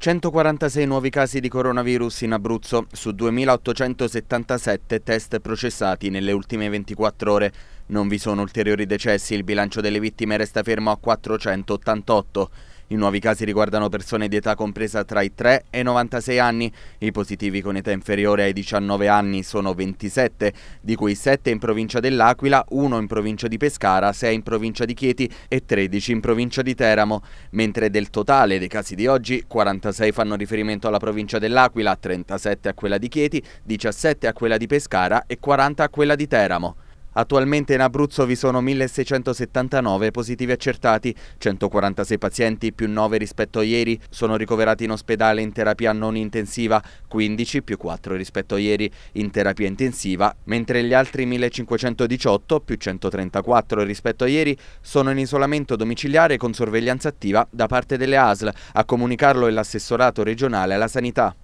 146 nuovi casi di coronavirus in Abruzzo su 2.877 test processati nelle ultime 24 ore. Non vi sono ulteriori decessi, il bilancio delle vittime resta fermo a 488. I nuovi casi riguardano persone di età compresa tra i 3 e i 96 anni. I positivi con età inferiore ai 19 anni sono 27, di cui 7 in provincia dell'Aquila, 1 in provincia di Pescara, 6 in provincia di Chieti e 13 in provincia di Teramo. Mentre del totale dei casi di oggi, 46 fanno riferimento alla provincia dell'Aquila, 37 a quella di Chieti, 17 a quella di Pescara e 40 a quella di Teramo. Attualmente in Abruzzo vi sono 1679 positivi accertati, 146 pazienti più 9 rispetto a ieri sono ricoverati in ospedale in terapia non intensiva, 15 più 4 rispetto a ieri in terapia intensiva, mentre gli altri 1518 più 134 rispetto a ieri sono in isolamento domiciliare con sorveglianza attiva da parte delle ASL, a comunicarlo è l'assessorato regionale alla sanità.